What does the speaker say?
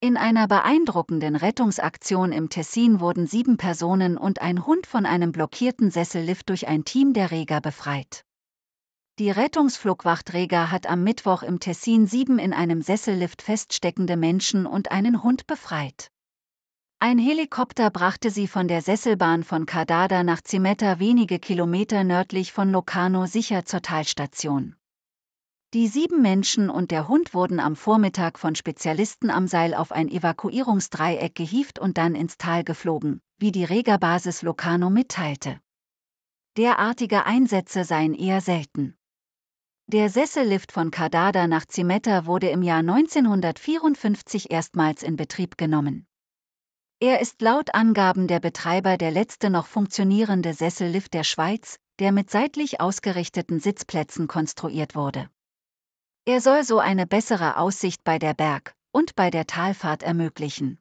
In einer beeindruckenden Rettungsaktion im Tessin wurden sieben Personen und ein Hund von einem blockierten Sessellift durch ein Team der Reger befreit. Die Rettungsflugwacht Reger hat am Mittwoch im Tessin sieben in einem Sessellift feststeckende Menschen und einen Hund befreit. Ein Helikopter brachte sie von der Sesselbahn von Kardada nach Cimetta wenige Kilometer nördlich von Locarno sicher zur Talstation. Die sieben Menschen und der Hund wurden am Vormittag von Spezialisten am Seil auf ein Evakuierungsdreieck gehieft und dann ins Tal geflogen, wie die Regerbasis Locarno mitteilte. Derartige Einsätze seien eher selten. Der Sessellift von Kardada nach Cimetta wurde im Jahr 1954 erstmals in Betrieb genommen. Er ist laut Angaben der Betreiber der letzte noch funktionierende Sessellift der Schweiz, der mit seitlich ausgerichteten Sitzplätzen konstruiert wurde. Er soll so eine bessere Aussicht bei der Berg- und bei der Talfahrt ermöglichen.